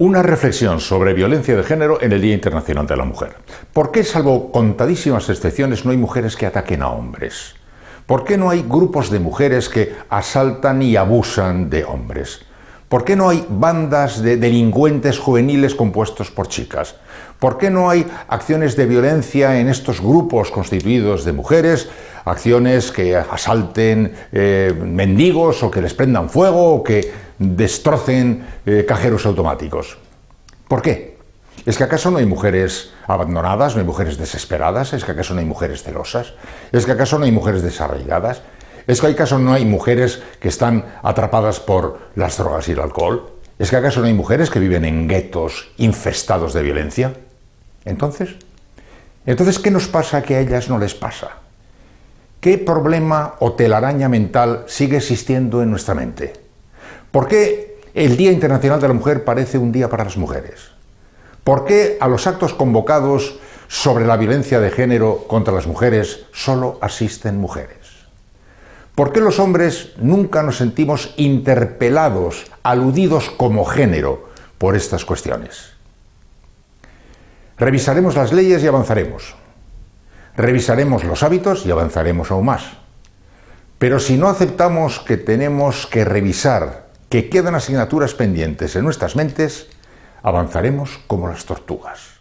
Una reflexión sobre violencia de género en el Día Internacional de la Mujer. ¿Por qué, salvo contadísimas excepciones, no hay mujeres que ataquen a hombres? ¿Por qué no hay grupos de mujeres que asaltan y abusan de hombres? ¿Por qué no hay bandas de delincuentes juveniles compuestos por chicas? ¿Por qué no hay acciones de violencia en estos grupos constituidos de mujeres? Acciones que asalten eh, mendigos o que les prendan fuego o que destrocen eh, cajeros automáticos. ¿Por qué? ¿Es que acaso no hay mujeres abandonadas, no hay mujeres desesperadas? ¿Es que acaso no hay mujeres celosas? ¿Es que acaso no hay mujeres desarraigadas? ¿Es que acaso no hay mujeres que están atrapadas por las drogas y el alcohol? ¿Es que acaso no hay mujeres que viven en guetos infestados de violencia? Entonces, entonces ¿qué nos pasa que a ellas no les pasa? ¿Qué problema o telaraña mental sigue existiendo en nuestra mente? ¿Por qué el Día Internacional de la Mujer parece un día para las mujeres? ¿Por qué a los actos convocados sobre la violencia de género contra las mujeres solo asisten mujeres? ¿Por qué los hombres nunca nos sentimos interpelados, aludidos como género por estas cuestiones? Revisaremos las leyes y avanzaremos. Revisaremos los hábitos y avanzaremos aún más. Pero si no aceptamos que tenemos que revisar que quedan asignaturas pendientes en nuestras mentes, avanzaremos como las tortugas.